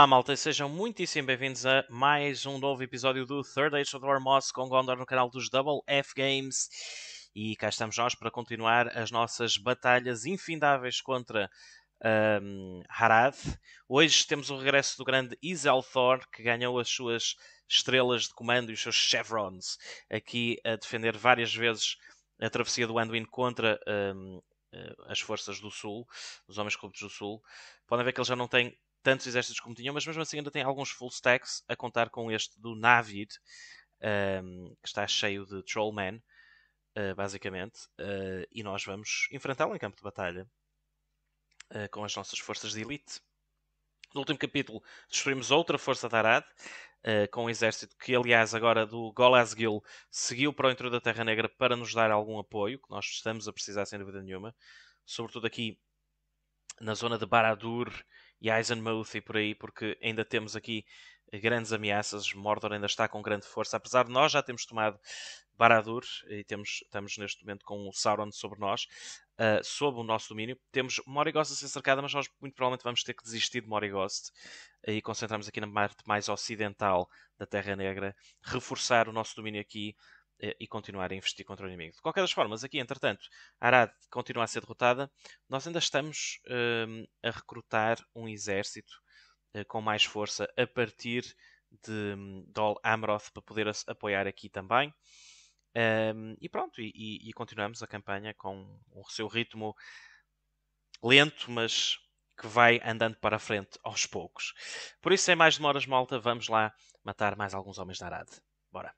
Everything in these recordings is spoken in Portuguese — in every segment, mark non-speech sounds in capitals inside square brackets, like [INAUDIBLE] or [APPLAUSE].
Olá, malta, sejam muitíssimo bem-vindos a mais um novo episódio do Third Age of War Moss com Gondor no canal dos Double F Games. E cá estamos nós para continuar as nossas batalhas infindáveis contra um, Harad. Hoje temos o regresso do grande Iselthor, que ganhou as suas estrelas de comando e os seus chevrons aqui a defender várias vezes a travessia do Anduin contra um, eh, as forças do Sul, os homens corruptos do Sul. Podem ver que ele já não tem tantos exércitos como tinham, mas mesmo assim ainda tem alguns full stacks a contar com este do Navid, um, ehm, que está cheio de Trollman, uh, eh, basicamente, uh, e nós vamos enfrentá-lo em campo de batalha uh, com as nossas forças de elite. No último capítulo destruímos outra força de Arad, com um exército que, aliás, agora do Golasgil seguiu para o interior da Terra Negra para nos dar algum apoio, que nós estamos a precisar sem dúvida nenhuma, sobretudo aqui na zona de Baradur e Eisenmouth e por aí, porque ainda temos aqui grandes ameaças. Mordor ainda está com grande força, apesar de nós já termos tomado Baradur e temos, estamos neste momento com o Sauron sobre nós, uh, sob o nosso domínio. Temos Morgoth a ser cercada, mas nós muito provavelmente vamos ter que desistir de Morgoth e concentrarmos aqui na parte mais ocidental da Terra Negra, reforçar o nosso domínio aqui eh, e continuar a investir contra o inimigo. De qualquer das formas, aqui, entretanto, Arad continua a ser derrotada, nós ainda estamos um, ehm, a recrutar um exército uh, com mais força a partir de hum, Dol Amroth para poder apoiar aqui também. Um, ehm, e pronto, e, e, continuamos a campanha com o seu ritmo lento, mas que vai andando para a frente aos poucos. Por isso, sem mais demoras, malta, vamos lá matar mais alguns homens da Arad. Bora!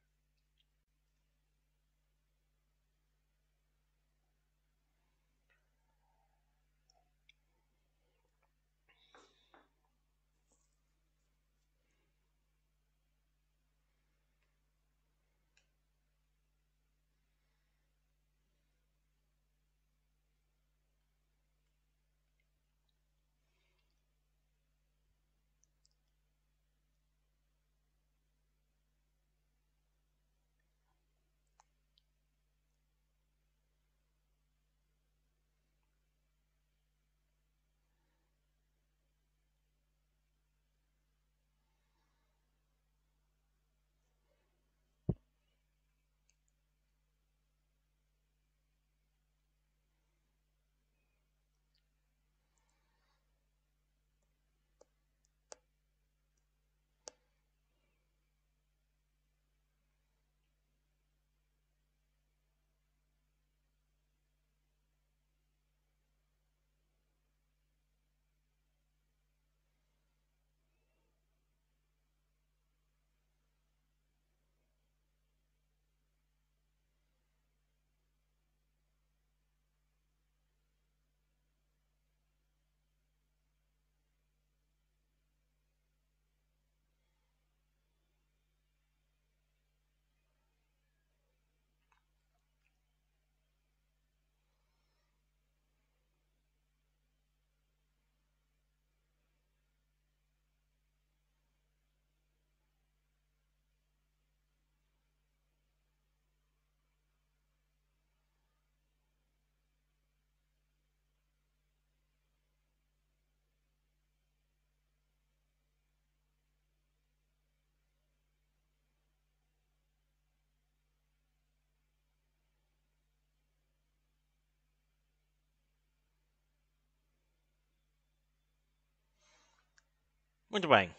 Muito bem.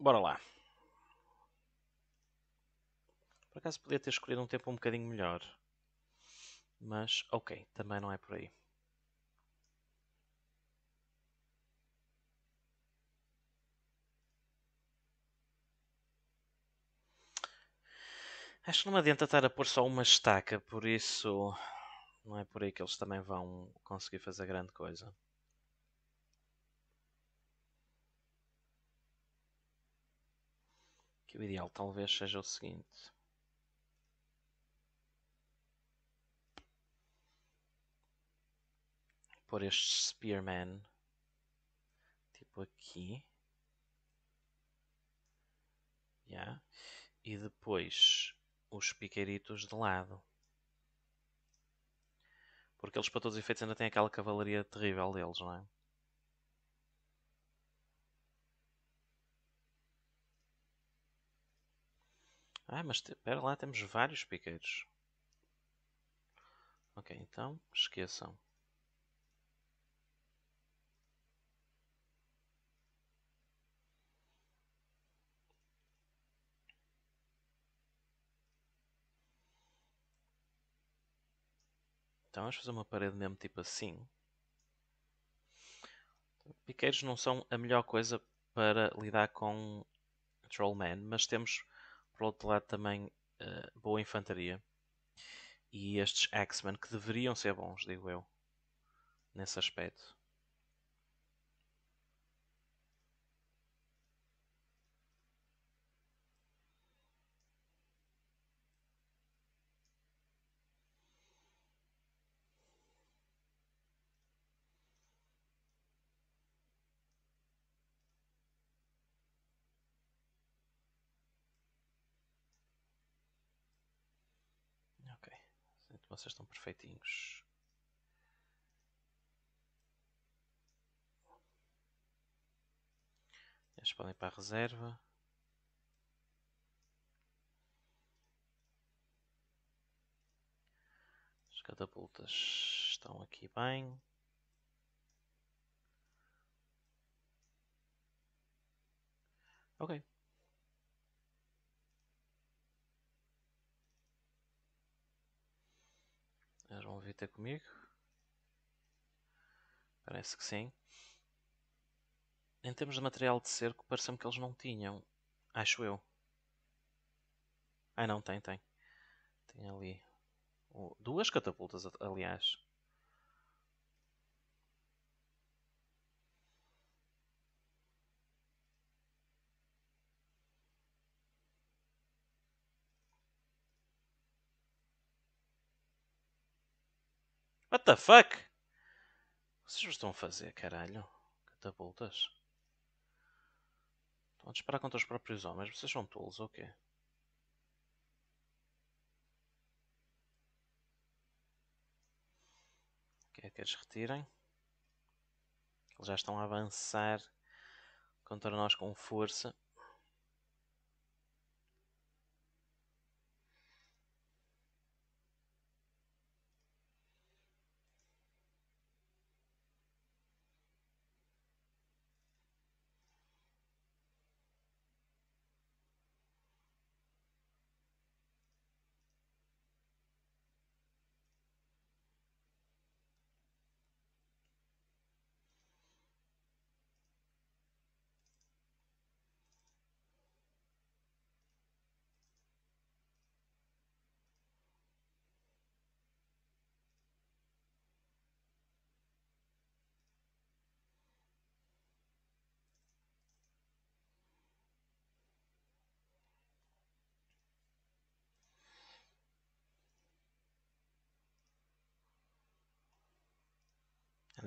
Bora lá. Por acaso podia ter escolhido um tempo um bocadinho melhor. Mas, ok, também não é por aí. Acho que não adianta estar a pôr só uma estaca, por isso não é por aí que eles também vão conseguir fazer grande coisa. Que o ideal talvez seja o seguinte. Pôr este Spearman tipo aqui. Yeah. E depois os piqueiritos de lado. Porque eles, para todos os efeitos, ainda têm aquela cavalaria terrível deles, não é? Ah, mas espera lá, temos vários piqueiros. Ok, então esqueçam. Então vamos fazer uma parede mesmo tipo assim. Piqueiros não são a melhor coisa para lidar com Trollman, mas temos por outro lado também uh, boa infantaria. E estes X-men que deveriam ser bons, digo eu, nesse aspecto. Vocês estão perfeitinhos. Eles podem ir para a reserva. As catapultas estão aqui bem. Ok. Eles vão vir ter comigo? Parece que sim. Em termos de material de cerco, parece me que eles não tinham. Acho eu. Ah não, tem, tem. Tem ali duas catapultas, aliás. What the fuck? Vocês me estão a fazer, caralho? Catapultas? Estão a disparar contra os próprios homens? Vocês são tolos ou o quê? Quer é que eles retirem? Eles já estão a avançar contra nós com força.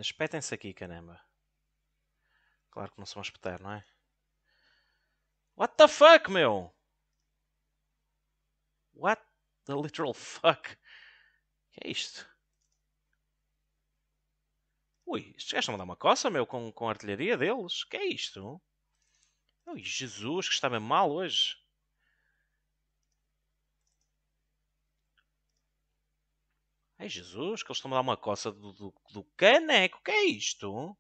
Espetem-se aqui, caramba. Claro que não se vão espetar, não é? What the fuck, meu? What the literal fuck? Que é isto? Ui, estes gajos estão a dar uma coça, meu, com, com a artilharia deles. Que é isto? Ui, Jesus, que está bem mal hoje. Ai Jesus, que eles estão a dar uma coça do, do, do caneco. O que é isto?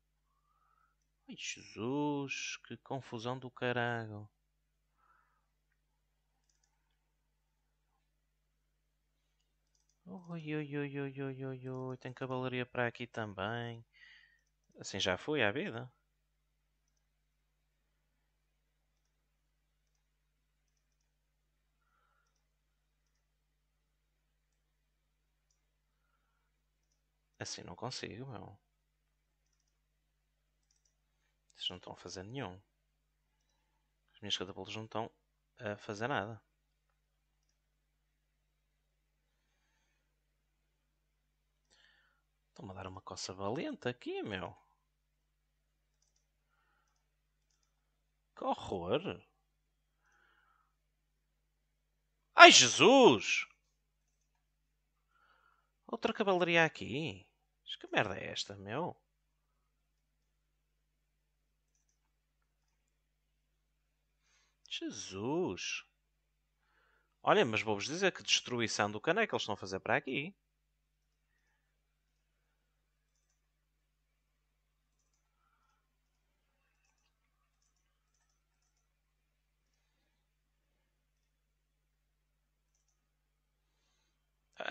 Ai Jesus, que confusão do caralho. Oi, oi, oi, oi, oi, oi, oi. Tem cavalaria para aqui também. Assim já fui à vida. Assim não consigo, meu. Vocês não estão a fazer nenhum. As minhas catapultas não estão a fazer nada. Estão-me a dar uma coça valente aqui, meu. Que horror! Ai, Jesus! Outra cavalaria aqui. Mas que merda é esta, meu? Jesus! Olha, mas vou-vos dizer que destruição do cano é que eles estão a fazer para aqui.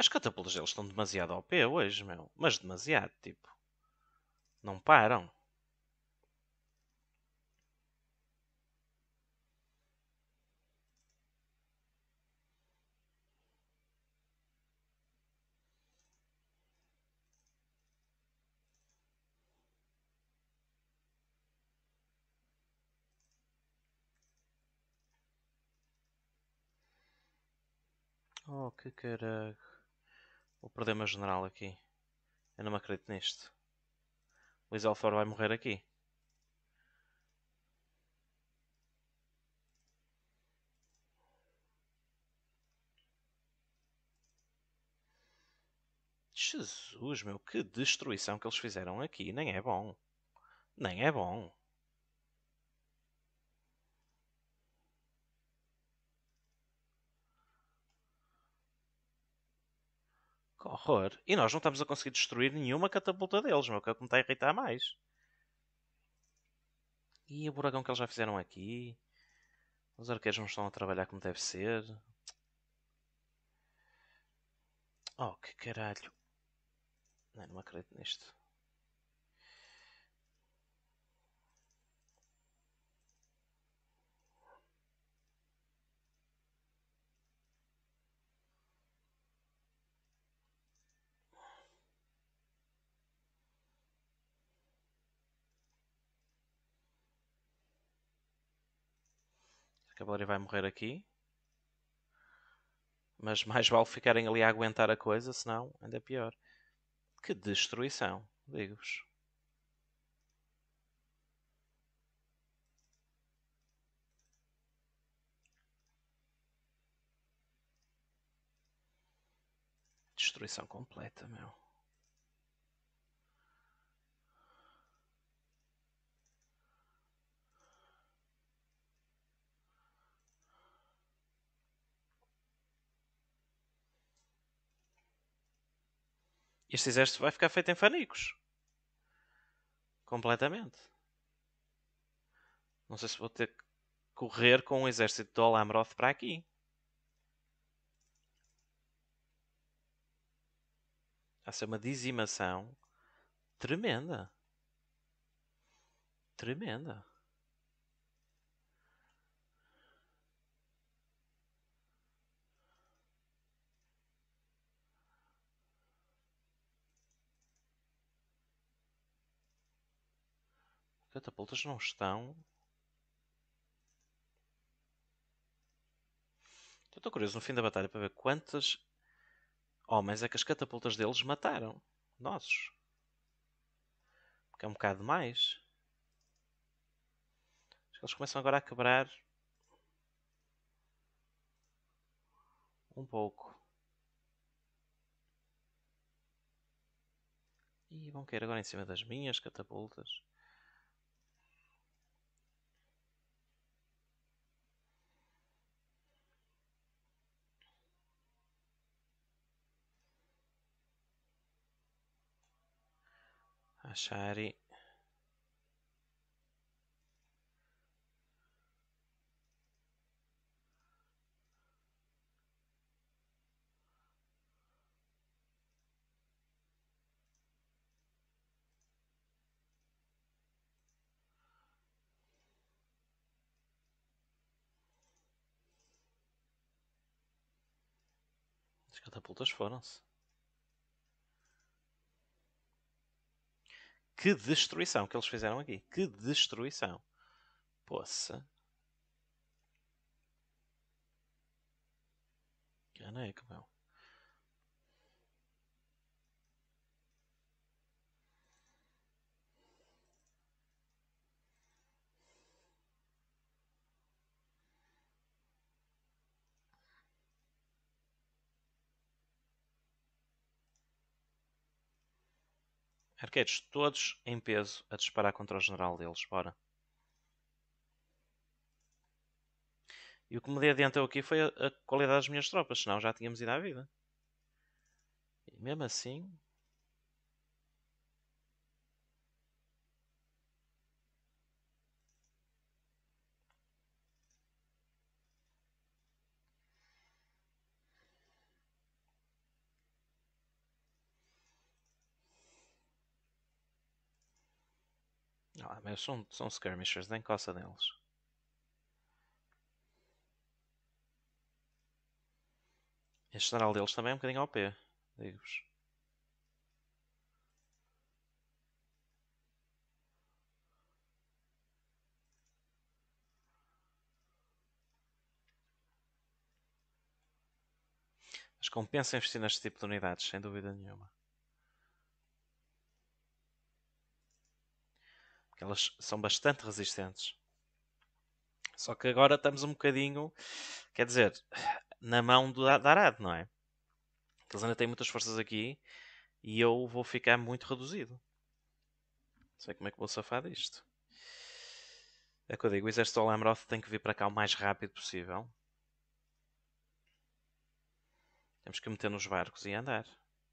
As catapultas deles estão demasiado ao pé hoje, meu. Mas demasiado, tipo. Não param. Oh, que caralho! o problema general aqui. Eu não me acredito nisto. O Iselfor vai morrer aqui. Jesus, meu, que destruição que eles fizeram aqui. Nem é bom. Nem é bom. Que horror! E nós não estamos a conseguir destruir nenhuma catapulta deles, meu, que é o que me está a irritar mais. E o buracão que eles já fizeram aqui? Os arqueiros não estão a trabalhar como deve ser. Oh, que caralho. Não, não acredito nisto. Cavalaria vai morrer aqui. Mas mais vale ficarem ali a aguentar a coisa, senão ainda é pior. Que destruição, digo-vos. Destruição completa, meu. Este exército vai ficar feito em fanicos. Completamente. Não sei se vou ter que correr com um exército de Olamroth para aqui. Vai ser uma dizimação tremenda. Tremenda. Catapultas não estão. estou curioso no fim da batalha para ver quantos homens é que as catapultas deles mataram. Nossos. Porque é um bocado mais. Eles começam agora a quebrar um pouco. E vão cair agora em cima das minhas catapultas. Machari. As catapultas foram-se. Que destruição que eles fizeram aqui. Que destruição. Poça. É que meu. Arqueiros todos em peso a disparar contra o general deles. Bora. E o que me adiantou aqui foi a, a qualidade das minhas tropas, senão já tínhamos ido à vida. E mesmo assim, Ah, mas são, são skirmishers, nem coça neles. Este general deles também é um bocadinho OP, digo-vos. Mas compensa investir neste tipo de unidades, sem dúvida nenhuma. Elas são bastante resistentes. Só que agora estamos um bocadinho, quer dizer, na mão do Arad, não é? Eles ainda têm muitas forças aqui e eu vou ficar muito reduzido. Não sei como é que vou safar disto. É que eu digo, o exército do Alamroth tem que vir para cá o mais rápido possível. Temos que meter nos barcos e andar.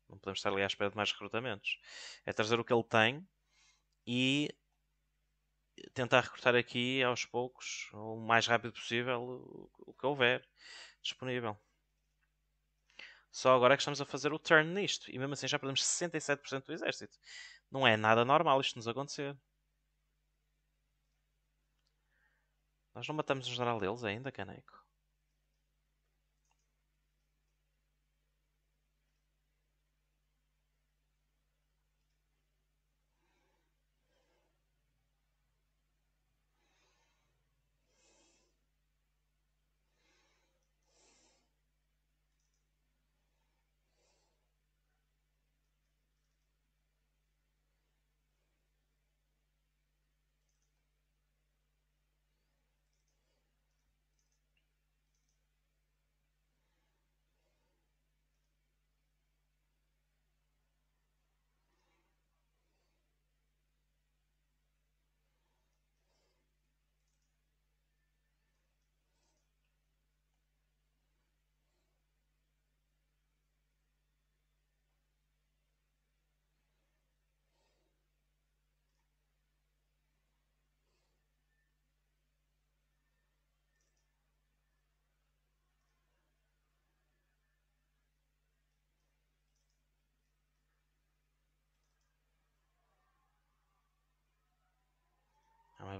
Não podemos estar ali à espera de mais recrutamentos. É trazer o que ele tem e tentar recrutar aqui aos poucos, o mais rápido possível, o que houver disponível. Só agora é que estamos a fazer o turn nisto. E mesmo assim já perdemos 67% do exército. Não é nada normal isto nos acontecer. Nós não matamos o general deles ainda, caneco.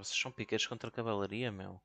vocês são piquetes contra a cavalaria, meu.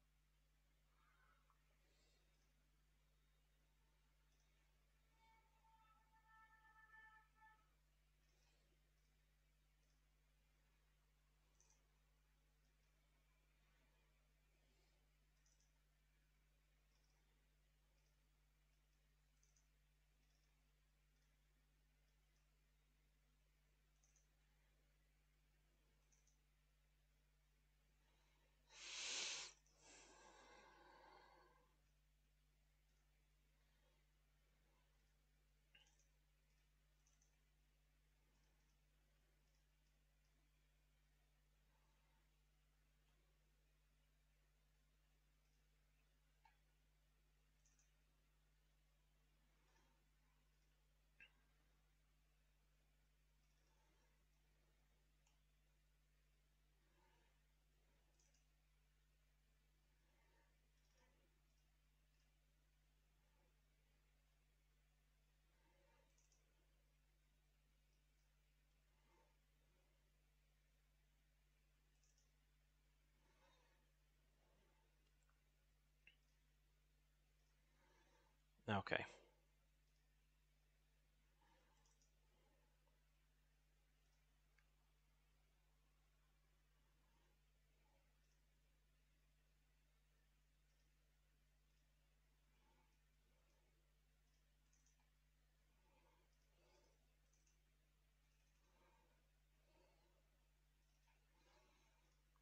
Okay.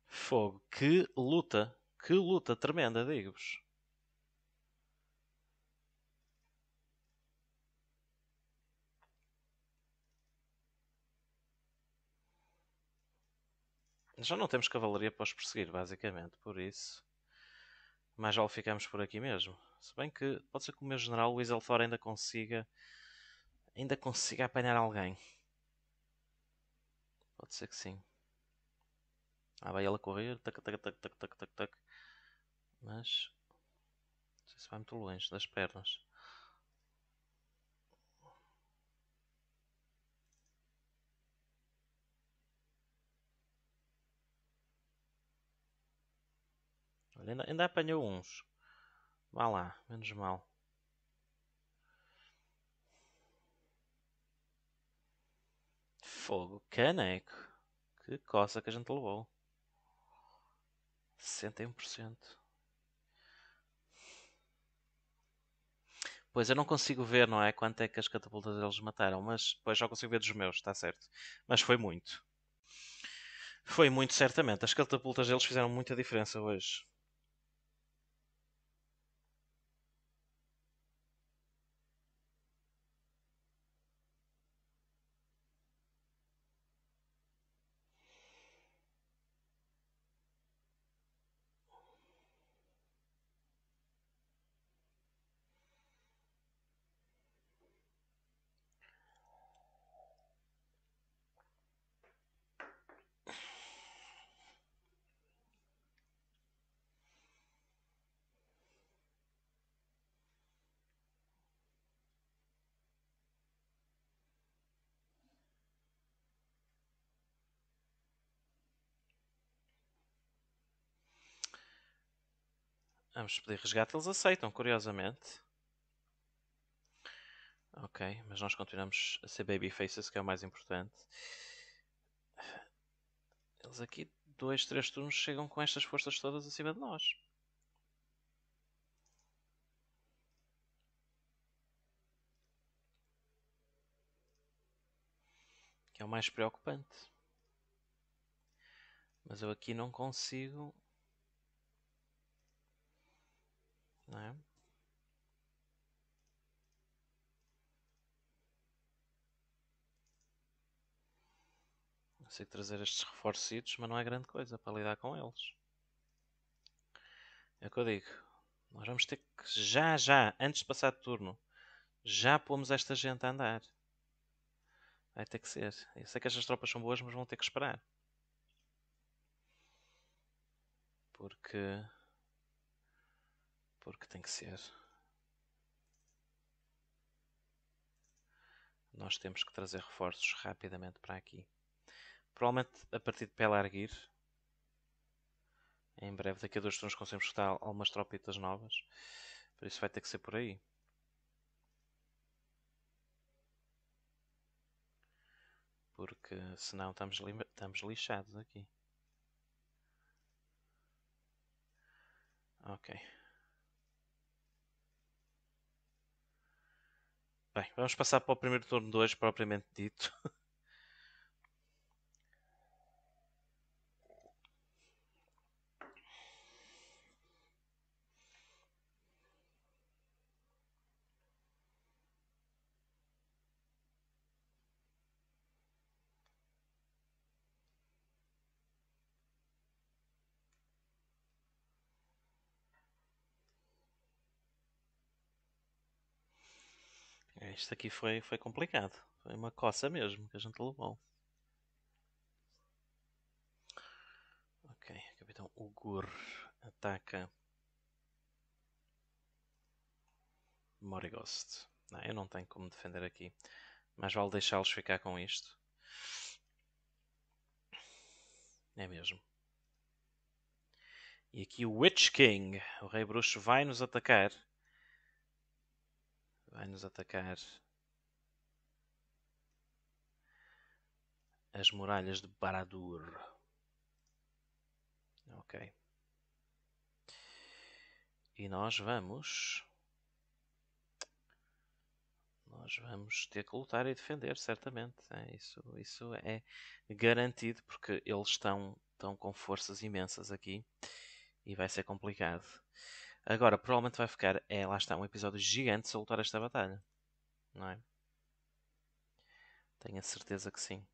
Fogo, que luta, que luta tremenda, digo-vos. já não temos cavalaria para os perseguir, basicamente, por isso. já o ficamos por aqui mesmo. Se bem que pode ser que o meu general Luís Alfora ainda consiga. ainda consiga apanhar alguém. Pode ser que sim. Ah, vai ela correr. Tac, tac, tac, tac, tac, tac, tac. Mas. Não sei se vai muito longe das pernas. Olha, ainda, ainda apanhou uns. Vá lá, menos mal. Fogo, caneco. Que coça que a gente levou. 61%. Pois eu não consigo ver, não é? Quanto é que as catapultas eles mataram, mas pois já consigo ver dos meus, está certo. Mas foi muito. Foi muito, certamente. As catapultas deles fizeram muita diferença hoje. Vamos pedir resgate, eles aceitam, curiosamente. Ok, mas nós continuamos a ser babyfaces, que é o mais importante. Eles aqui, dois, três turnos, chegam com estas forças todas acima de nós. Que é o mais preocupante. Mas eu aqui não consigo né? que trazer estes reforcidos, mas não é grande coisa para lidar com eles. É o que eu digo. Nós vamos ter que, já, já, antes de passar de turno, já pomos esta gente a andar. Vai ter que ser. Eu sei que estas tropas são boas, mas vão ter que esperar. Porque porque tem que ser. Nós temos que trazer reforços rapidamente para aqui. Provavelmente a partir de Pelarguir. Em breve, daqui a dois turnos conseguimos estar algumas tropitas novas. Por isso vai ter que ser por aí. Porque senão estamos, li estamos lixados aqui. Ok. Bem, vamos passar para o primeiro turno 2, propriamente dito. [LAUGHS] isto aqui foi, foi complicado. Foi uma coça mesmo que a gente levou. Ok, Capitão Ugur ataca Morigost. Não, eu não tenho como defender aqui. Mas vale deixá-los ficar com isto. É mesmo. E aqui o Witch King, o Rei Bruxo, vai nos atacar vai nos atacar as muralhas de Baradur. Ok. E nós vamos. Nós vamos ter que lutar e defender, certamente. É, isso, isso é garantido, porque eles estão, estão com forças imensas aqui e vai ser complicado. Agora, provavelmente vai ficar, é, lá está, um episódio gigante se lutar esta batalha. Não é? Tenho a certeza que sim.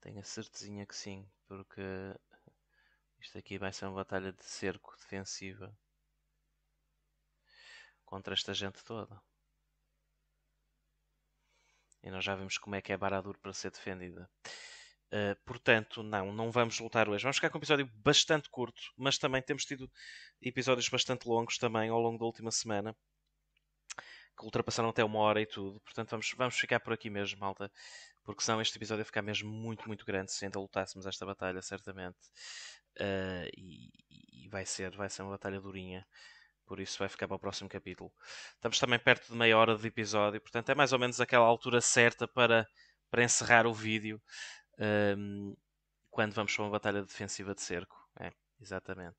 Tenho a certezinha que sim, porque isto aqui vai ser uma batalha de cerco defensiva contra esta gente toda. E nós já vimos como é que é Baradur para ser defendida. Uh, portanto, não, não vamos lutar hoje. Vamos ficar com um episódio bastante curto, mas também temos tido episódios bastante longos também ao longo da última semana, que ultrapassaram até uma hora e tudo. Portanto, vamos, vamos ficar por aqui mesmo, malta, porque senão este episódio ia ficar mesmo muito, muito grande se ainda lutássemos esta batalha, certamente. Uh, e, e, vai ser, vai ser uma batalha durinha. Por isso vai ficar para o próximo capítulo. Estamos também perto de meia hora de episódio, portanto é mais ou menos aquela altura certa para, para encerrar o vídeo um, quando vamos para uma batalha defensiva de cerco. É, exatamente.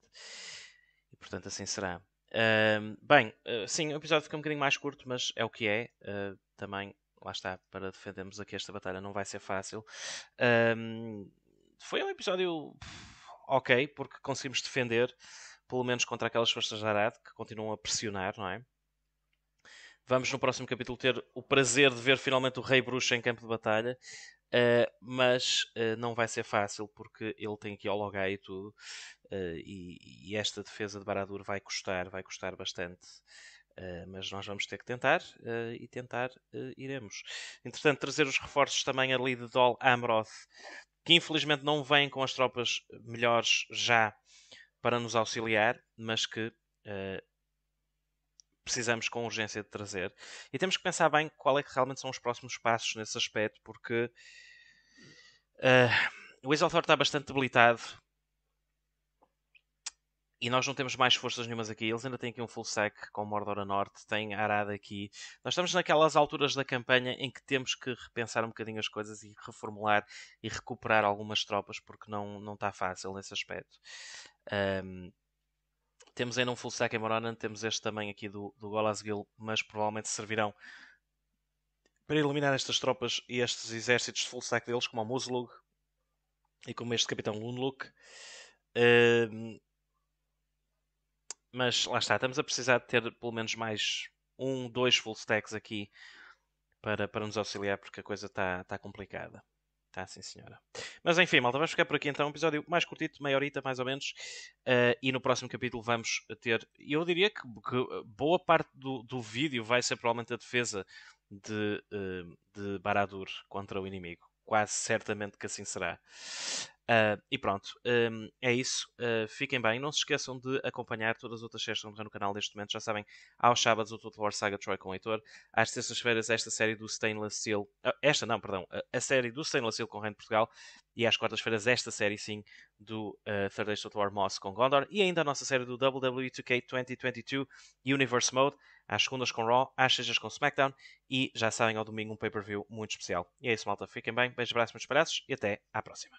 E portanto assim será. Um, bem, uh, sim, o episódio fica um bocadinho mais curto, mas é o que é. Uh, também, lá está, para defendermos aqui esta batalha não vai ser fácil. Um, foi um episódio ok, porque conseguimos defender, pelo menos contra aquelas forças de Arad que continuam a pressionar, não é? Vamos no próximo capítulo ter o prazer de ver finalmente o Rei Bruxo em campo de batalha. Uh, mas uh, não vai ser fácil porque ele tem aqui Ologai e tudo. Uh, e, e, esta defesa de Baradur vai custar, vai custar bastante. mas nós vamos ter que tentar e tentar iremos. Entretanto, trazer os reforços também ali de Dol Amroth, que infelizmente não vem com as tropas melhores já para nos auxiliar, mas que precisamos com urgência de trazer. E temos que pensar bem qual é que realmente são os próximos passos nesse aspecto, porque uh, o Exaltor está bastante debilitado e nós não temos mais forças nenhumas aqui. Eles ainda têm aqui um full sec com Mordor a Norte, têm Arada aqui. Nós estamos naquelas alturas da campanha em que temos que repensar um bocadinho as coisas e reformular e recuperar algumas tropas, porque não, não está fácil nesse aspecto. Um, temos ainda um full stack em Moranan, temos este também aqui do, do Golasgil, mas provavelmente servirão para eliminar estas tropas e estes exércitos de full stack deles, como o Muslug e como este Capitão Lunluk Uh, mas lá está, estamos a precisar de ter pelo menos mais um, dois full stacks aqui para, para nos auxiliar, porque a coisa está tá complicada. Ah, sim, senhora. Mas enfim, malta, vamos ficar por aqui então. Um episódio mais curtito, meia horita mais ou menos. Uh, e no próximo capítulo vamos ter. Eu diria que, que boa parte do, do vídeo vai ser provavelmente a defesa de, uh, de Baradur contra o inimigo. Quase certamente que assim será. Uh, e pronto, um, é isso. Uh, fiquem bem. Não se esqueçam de acompanhar todas as outras séries que estão no canal neste momento. Já sabem, aos sábados o Total War Saga Troy com o Heitor. Às terças-feiras esta série do Stainless Steel. Uh, esta não, perdão. A série do Stainless Steel com o Reino de Portugal. E às quartas-feiras esta série sim do Third Age Total War Moss com Gondor. E ainda a nossa série do WWE 2K 2022 Universe Mode. Às segundas com Raw, às sextas com SmackDown. E já sabem, ao domingo um pay-per-view muito especial. E é isso, malta. Fiquem bem. Beijos, abraços, muitos abraços. E até à próxima.